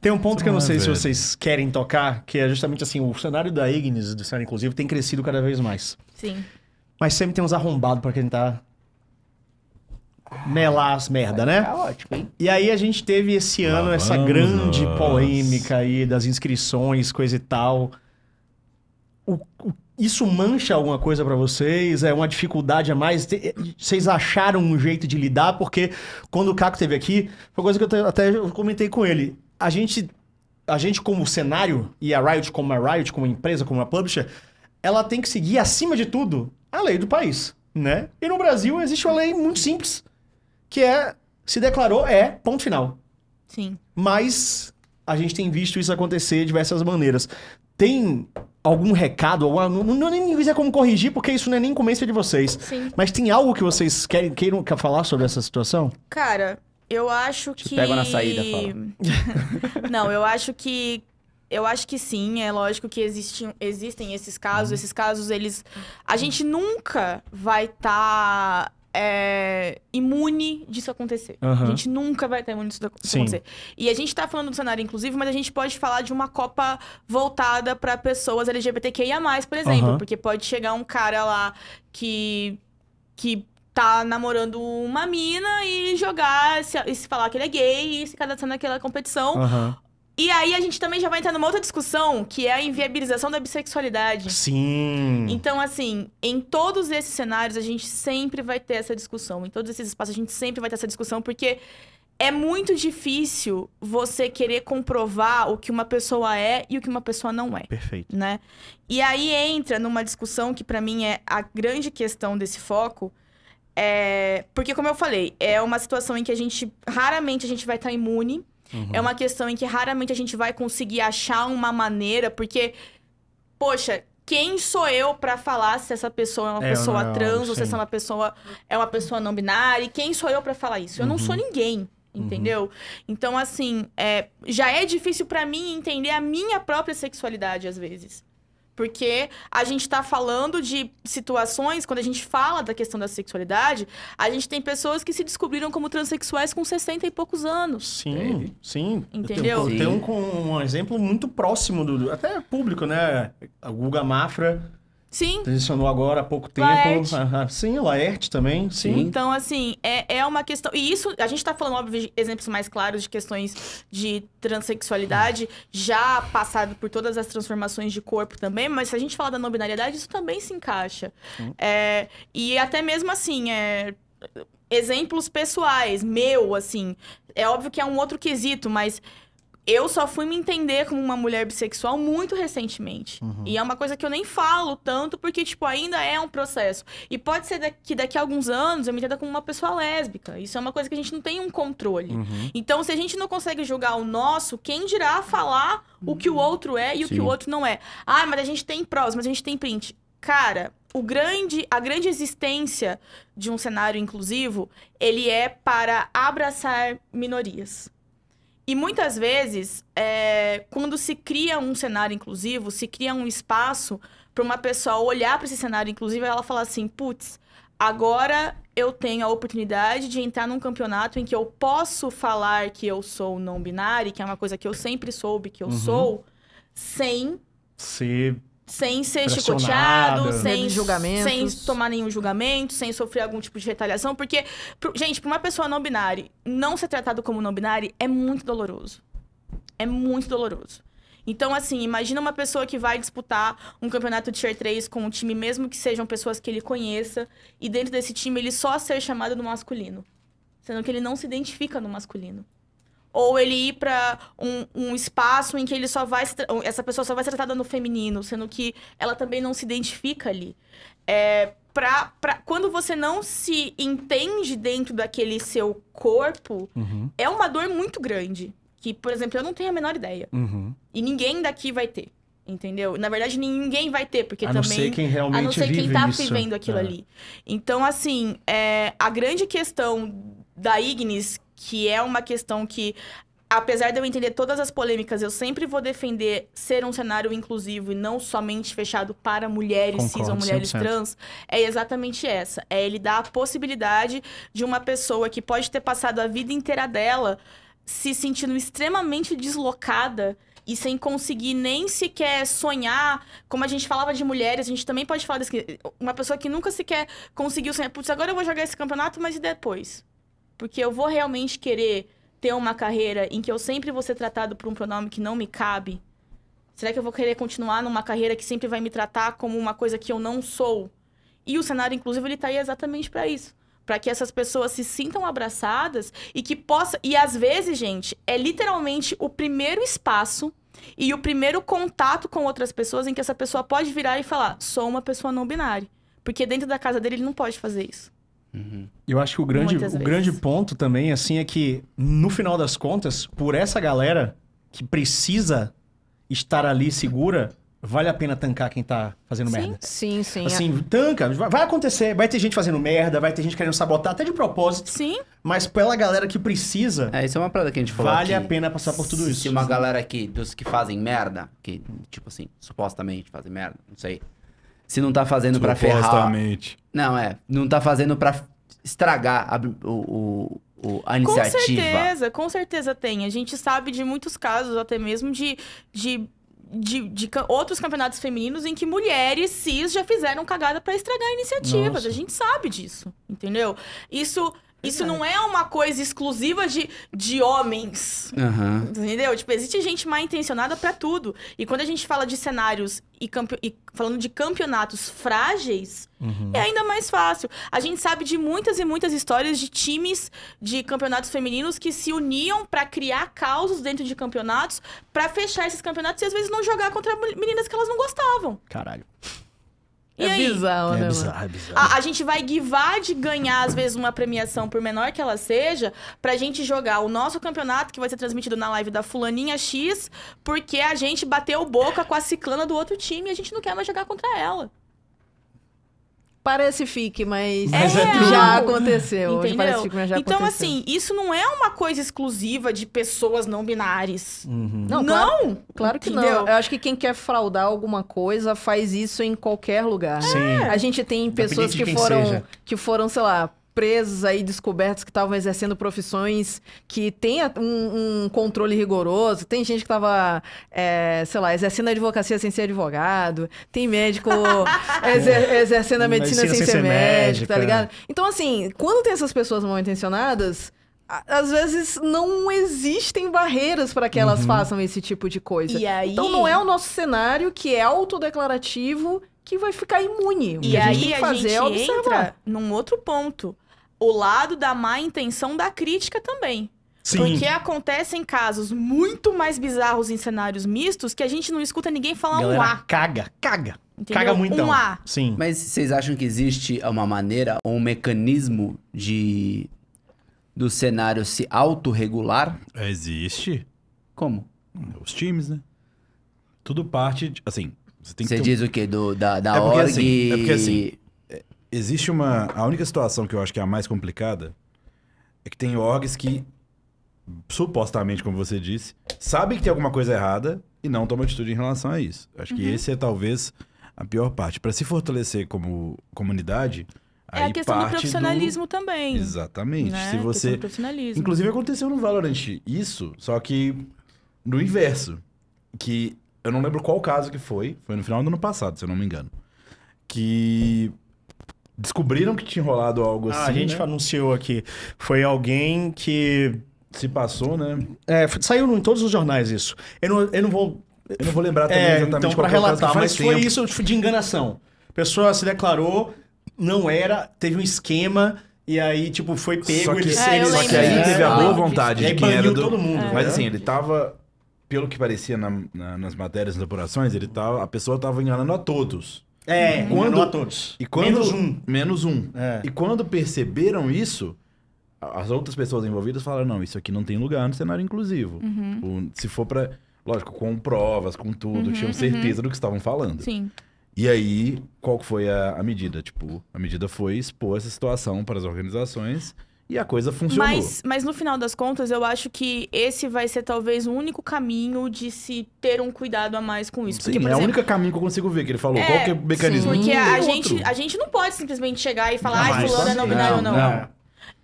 Tem um ponto que eu não sei se vocês querem tocar, que é justamente assim, o cenário da Ignis, do cenário inclusivo, tem crescido cada vez mais. Sim. Mas sempre tem uns arrombados pra tentar tá melar as merda, né? Tá ótimo, hein? E aí a gente teve esse ano essa grande polêmica aí das inscrições, coisa e tal. O, o, isso mancha alguma coisa para vocês? É uma dificuldade a mais? Te, eh, vocês acharam um jeito de lidar? Porque quando o Caco teve aqui, foi uma coisa que eu até eu comentei com ele a gente, a gente como cenário, e a Riot como uma Riot, como uma empresa, como uma publisher, ela tem que seguir, acima de tudo, a lei do país, né? E no Brasil existe uma lei muito simples, que é, se declarou, é, ponto final. Sim. Mas a gente tem visto isso acontecer de diversas maneiras. Tem algum recado, alguma, não, não nem dizer como corrigir, porque isso não é nem começo de vocês. Sim. Mas tem algo que vocês querem, queiram quer falar sobre essa situação? Cara, eu acho Te que. Pega na saída, fala. Não, eu acho que. Eu acho que sim, é lógico que existem, existem esses casos. Uhum. Esses casos, eles. A gente nunca vai estar tá, é, imune disso acontecer. A uhum. gente nunca vai estar tá imune disso acontecer. Sim. E a gente está falando do cenário inclusivo, mas a gente pode falar de uma Copa voltada para pessoas LGBTQIA, por exemplo. Uhum. Porque pode chegar um cara lá que que tá namorando uma mina e jogar, se, e se falar que ele é gay e se cadastrar naquela é competição. Uhum. E aí a gente também já vai entrar numa outra discussão, que é a inviabilização da bissexualidade. Sim. Então, assim, em todos esses cenários a gente sempre vai ter essa discussão. Em todos esses espaços a gente sempre vai ter essa discussão, porque é muito difícil você querer comprovar o que uma pessoa é e o que uma pessoa não é. Perfeito. Né? E aí entra numa discussão que para mim é a grande questão desse foco, é, porque, como eu falei, é uma situação em que a gente raramente a gente vai estar tá imune. Uhum. É uma questão em que raramente a gente vai conseguir achar uma maneira, porque, poxa, quem sou eu para falar se essa pessoa é uma é, pessoa não, é, trans ou se essa é uma pessoa é uma pessoa não binária? E quem sou eu para falar isso? Eu uhum. não sou uhum. ninguém. Uhum. Entendeu? Uhum. Então, assim, é, já é difícil para mim entender a minha própria sexualidade às vezes. Porque a gente está falando de situações, quando a gente fala da questão da sexualidade, a gente tem pessoas que se descobriram como transexuais com 60 e poucos anos. Sim, sim. Entendeu? Tem um, um, exemplo muito próximo do, do até público, né? A Guga Mafra Sim. Transicionou agora há pouco tempo. Laerte. Sim, Laerte também. Sim. sim. Então, assim, é, é uma questão. E isso, a gente está falando, óbvio, de exemplos mais claros de questões de transexualidade, já passado por todas as transformações de corpo também, mas se a gente falar da não binariedade, isso também se encaixa. É, e até mesmo assim, é, exemplos pessoais, meu, assim. É óbvio que é um outro quesito, mas eu só fui me entender como uma mulher bissexual muito recentemente. Uhum. E é uma coisa que eu nem falo tanto, porque, tipo, ainda é um processo. E pode ser que daqui a alguns anos eu me entenda como uma pessoa lésbica. Isso é uma coisa que a gente não tem um controle. Uhum. Então, se a gente não consegue julgar o nosso, quem dirá falar uhum. o que o uhum. outro é e Sim. o que o outro não é? Ah, mas a gente tem provas, mas a gente tem print. Cara, o grande, a grande existência de um cenário inclusivo, ele é para abraçar minorias. E muitas vezes, é, quando se cria um cenário inclusivo, se cria um espaço para uma pessoa olhar para esse cenário inclusivo e ela falar assim: putz, agora eu tenho a oportunidade de entrar num campeonato em que eu posso falar que eu sou não binário, que é uma coisa que eu sempre soube que eu uhum. sou, sem sem ser chicoteado, sem julgamento, sem tomar nenhum julgamento, sem sofrer algum tipo de retaliação, porque gente, para uma pessoa não binária não ser tratado como não binária é muito doloroso. É muito doloroso. Então, assim, imagina uma pessoa que vai disputar um campeonato de Tier 3 com um time, mesmo que sejam pessoas que ele conheça, e dentro desse time ele só ser chamado no masculino. Sendo que ele não se identifica no masculino ou ele ir para um, um, espaço em que ele só vai essa pessoa só vai ser tratada no feminino, sendo que ela também não se identifica ali. É, pra, pra, quando você não se entende dentro daquele seu corpo, uhum. é uma dor muito grande. Que, por exemplo, eu não tenho a menor ideia. Uhum. E ninguém daqui vai ter. Entendeu? Na verdade, ninguém vai ter, porque a também. Não ser quem realmente a não ser quem tá isso. vivendo aquilo é. ali. Então, assim, é, a grande questão da Ignis, que é uma questão que apesar de eu entender todas as polêmicas, eu sempre vou defender ser um cenário inclusivo e não somente fechado para mulheres Concordo, cis ou mulheres 100%. trans, é exatamente essa. É ele dar a possibilidade de uma pessoa que pode ter passado a vida inteira dela se sentindo extremamente deslocada e sem conseguir nem sequer sonhar, como a gente falava de mulheres, a gente também pode falar disso, uma pessoa que nunca sequer conseguiu sonhar, putz, agora eu vou jogar esse campeonato, mas e depois? Porque eu vou realmente querer ter uma carreira em que eu sempre vou ser tratado por um pronome que não me cabe? Será que eu vou querer continuar numa carreira que sempre vai me tratar como uma coisa que eu não sou? E o cenário inclusive ele tá aí exatamente para isso, para que essas pessoas se sintam abraçadas e que possa e às vezes, gente, é literalmente o primeiro espaço e o primeiro contato com outras pessoas em que essa pessoa pode virar e falar: "Sou uma pessoa não binária". Porque dentro da casa dele ele não pode fazer isso. Uhum. Eu acho que o grande, o grande ponto também, assim, é que, no final das contas, por essa galera que precisa estar ali segura, vale a pena tancar quem tá fazendo sim, merda. Sim, sim. Assim, é. tanca, vai acontecer, vai ter gente fazendo merda, vai ter gente querendo sabotar até de propósito. Sim. Mas pela galera que precisa. É, isso é uma parada que a gente falou. Vale a pena passar por tudo isso. Se uma galera aqui, dos que fazem merda, que, tipo assim, supostamente fazem merda, não sei. Se não tá fazendo para ferrar. Não, é. Não tá fazendo para estragar a, o, o, a iniciativa. Com certeza, com certeza tem. A gente sabe de muitos casos, até mesmo de, de de, de, outros campeonatos femininos em que mulheres cis já fizeram cagada para estragar iniciativas. Nossa. A gente sabe disso, entendeu? Isso isso não é uma coisa exclusiva de, de homens. Uhum. Entendeu? Tipo, existe gente mal intencionada para tudo. E quando a gente fala de cenários e, e falando de campeonatos frágeis, uhum. é ainda mais fácil. A gente sabe de muitas e muitas histórias de times de campeonatos femininos que se uniam para criar causos dentro de campeonatos, para fechar esses campeonatos e às vezes não jogar contra meninas que elas não gostavam. Caralho. E é aí? bizarro, é né? É bizarro, é bizarro. A, a, gente vai guivar de ganhar, às vezes, uma premiação, por menor que ela seja, pra gente jogar o nosso campeonato, que vai ser transmitido na live da Fulaninha X, porque a gente bateu boca com a ciclana do outro time e a gente não quer mais jogar contra ela parece fique, mas, mas é já aconteceu. Hoje parece fique, mas já então, aconteceu. assim, isso não é uma coisa exclusiva de pessoas não binárias. Uhum. Não, não! Claro, claro que não. Eu acho que quem quer fraudar alguma coisa faz isso em qualquer lugar. Sim. A gente tem pessoas que foram, que foram, sei lá, presos aí descobertos que estavam exercendo profissões que tem um, um, controle rigoroso. Tem gente que estava, é, sei lá, exercendo advocacia sem ser advogado. Tem médico exer, exercendo a medicina, medicina sem, ser, ser médico, tá médica. tá ligado? Então, assim, quando tem essas pessoas mal intencionadas às vezes não existem barreiras para que elas uhum. façam esse tipo de coisa. Então, aí... Então não é o nosso cenário que é autodeclarativo que vai ficar imune. E a aí a gente, a gente é entra num outro ponto. O lado da má intenção da crítica também. Sim. Porque acontecem casos muito mais bizarros em cenários mistos que a gente não escuta ninguém falar Galera, um A. Caga, caga. Entendeu? Caga muito. Um A. Sim. Mas vocês acham que existe uma maneira ou um mecanismo de do cenário se autorregular? É, existe. Como? Os times, né? Tudo parte, de, assim, você, tem você diz um... o quê? Do, da da é org... Assim, é porque assim, existe uma... A única situação que eu acho que é a mais complicada é que tem orgs que, supostamente, como você disse, sabem que tem alguma coisa errada e não tomam atitude em relação a isso. Acho uhum. que esse é talvez a pior parte. Para se fortalecer como comunidade... É a questão do profissionalismo do... também. Exatamente. Né? Se você... Do profissionalismo. Inclusive aconteceu no Valorant isso, só que no inverso. Que eu não lembro qual caso que foi, foi no final do ano passado, se eu não me engano. Que descobriram que tinha rolado algo ah, assim. A gente né? anunciou aqui. Foi alguém que. Se passou, né? É, saiu em todos os jornais isso. Eu não, eu não vou. Eu não vou lembrar também é, exatamente então, qual pra é relatar, mas tempo. foi isso tipo, de enganação. A pessoa se declarou, não era, teve um esquema. E aí, tipo, foi pego. Só que, é, ele, é, só que aí teve a boa ah, vontade de quem era do... Todo mundo, é. Mas né? assim, ele tava pelo que parecia na, na, nas matérias, nas apurações, ele tava, a pessoa estava enganando a todos. É, quando, enganou a todos. E quando, menos um. Menos um. É. E quando perceberam isso, as outras pessoas envolvidas falaram, não, isso aqui não tem lugar no cenário inclusivo. Uhum. se for para Lógico, com provas, com tudo, uhum, tinham uhum. certeza uhum. do que estavam falando. Sim. E aí, qual foi a, a medida? Tipo, a medida foi expor essa situação para as organizações e a coisa funcionou. Mas, mas no final das contas, eu acho que esse vai ser talvez o único caminho de se ter um cuidado a mais com isso. Sim, porque, é o único caminho que eu consigo ver que ele falou. É, qual que é o mecanismo? Sim. Porque a, a gente, a gente não pode simplesmente chegar e falar, ah, fulano é não binário ou não. não.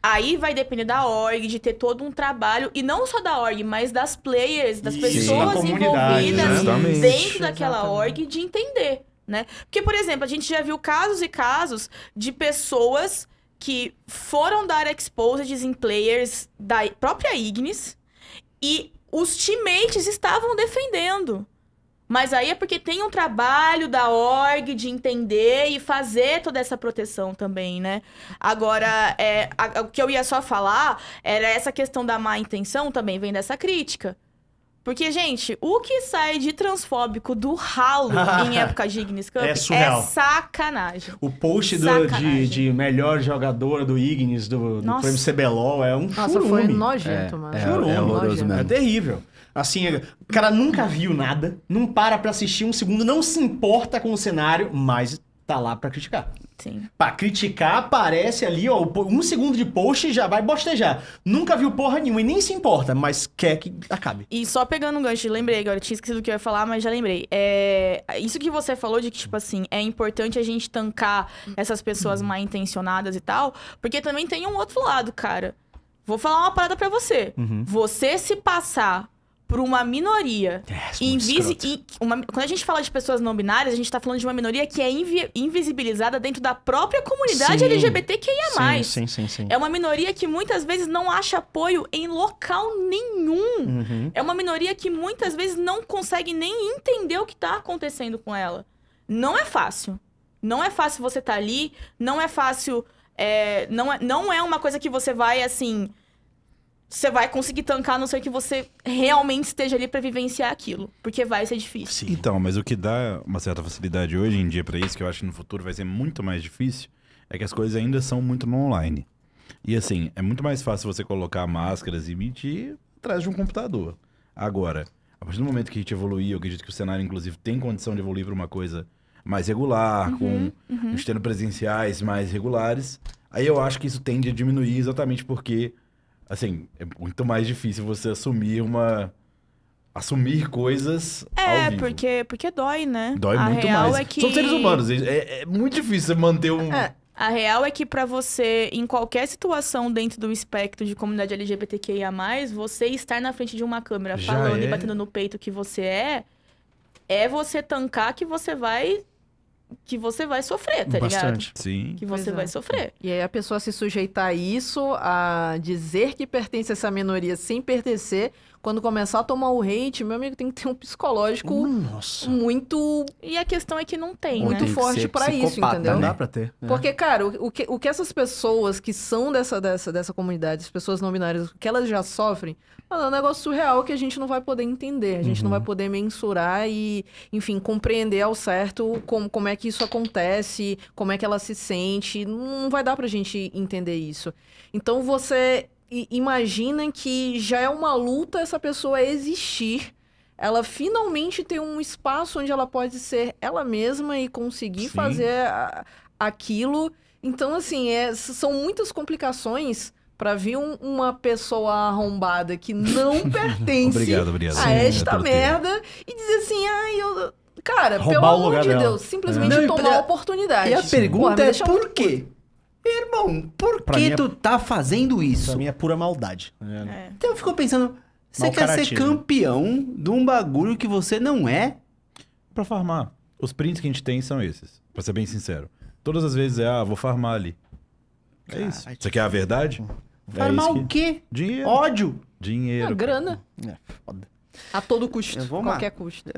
Aí vai depender da org, de ter todo um trabalho, e não só da org, mas das players, das Sim, pessoas da envolvidas né? dentro daquela exatamente. org, de entender, né? Porque, por exemplo, a gente já viu casos e casos de pessoas que foram dar exposed em players da própria Ignis e os teammates estavam defendendo. Mas aí é porque tem um trabalho da org de entender e fazer toda essa proteção também, né? Agora, é, a, a, o que eu ia só falar era essa questão da má intenção também vem dessa crítica. Porque, gente, o que sai de transfóbico do ralo em época de Ignis Cup é, é sacanagem. O post do, de, de, melhor jogador do Ignis, do, do prêmio CBLOL, é um Nossa, churume. foi nojento, é, mano. É, é churume. É, mesmo. É terrível. Assim, é, o cara nunca viu nada, não para pra assistir um segundo, não se importa com o cenário, mas tá lá para criticar. Sim. Pra criticar, aparece ali, ó, um segundo de post e já vai bostejar. Nunca viu porra nenhuma e nem se importa, mas quer que acabe. E só pegando um gancho, lembrei agora, tinha esquecido o que eu ia falar, mas já lembrei. É... Isso que você falou de que, tipo assim, é importante a gente tancar essas pessoas uhum. mal intencionadas e tal, porque também tem um outro lado, cara. Vou falar uma parada pra você. Uhum. Você se passar para uma minoria. É, é invisi in, uma, quando a gente fala de pessoas não binárias, a gente está falando de uma minoria que é invi invisibilizada dentro da própria comunidade sim. LGBTQIA+. Sim, sim, sim, sim. É uma minoria que muitas vezes não acha apoio em local nenhum. Uhum. É uma minoria que muitas vezes não consegue nem entender o que está acontecendo com ela. Não é fácil. Não é fácil você estar tá ali, não é fácil... É, não, é, não é uma coisa que você vai, assim você vai conseguir tancar, a não ser que você realmente esteja ali para vivenciar aquilo, porque vai ser difícil. Sim. Então, mas o que dá uma certa facilidade hoje em dia para isso, que eu acho que no futuro vai ser muito mais difícil, é que as coisas ainda são muito no online. E assim, é muito mais fácil você colocar máscaras e mentir atrás de um computador. Agora, a partir do momento que a gente evoluir, eu acredito que o cenário, inclusive, tem condição de evoluir para uma coisa mais regular, uhum, com uhum. tendo presenciais mais regulares, aí eu acho que isso tende a diminuir exatamente porque Assim, é muito mais difícil você assumir uma. Assumir coisas. É, porque, porque dói, né? Dói a muito mais. É que... São seres humanos. É, é muito difícil você manter um. É. A real é que para você, em qualquer situação dentro do espectro de comunidade LGBTQIA+, você estar na frente de uma câmera Já falando é. e batendo no peito que você é, é você tancar que você vai que você vai sofrer, tá Bastante. ligado? Sim. Que você vai é. sofrer. E aí a pessoa se sujeitar a isso, a dizer que pertence a essa minoria sem pertencer, quando começar a tomar o hate, meu amigo, tem que ter um psicológico Nossa. muito. E a questão é que não tem, muito né? forte para isso, entendeu? Não né? dá pra ter. Né? Porque, cara, o que, o que essas pessoas que são dessa, dessa, dessa comunidade, as pessoas não binárias, o que elas já sofrem, é um negócio surreal que a gente não vai poder entender. A gente uhum. não vai poder mensurar e, enfim, compreender ao certo como, como é é que isso acontece, como é que ela se sente. Não vai dar pra gente entender isso. Então você imagina que já é uma luta essa pessoa existir. Ela finalmente tem um espaço onde ela pode ser ela mesma e conseguir Sim. fazer a, aquilo. Então, assim, é, são muitas complicações para vir um, uma pessoa arrombada que não pertence obrigado, obrigado. a é esta merda e dizer assim, ai, ah, eu Cara, Roubar pelo amor de dela. Deus, simplesmente Não, tomar a oportunidade. E a pergunta é por quê? Irmão, por Pra que é tu tá fazendo Pra isso? mim é pura maldade. Tá é. Então eu fico pensando, você quer ser campeão de um bagulho que você não é? Pra farmar. Os prints que a gente tem são esses, pra ser bem sincero. Todas as vezes é, ah, vou farmar ali. É isso. Você é quer a verdade? Tipo, farmar é o quê? Dinheiro. Ódio? Dinheiro. Ah, a grana. É, foda. A todo custo. Eu vou qualquer custo.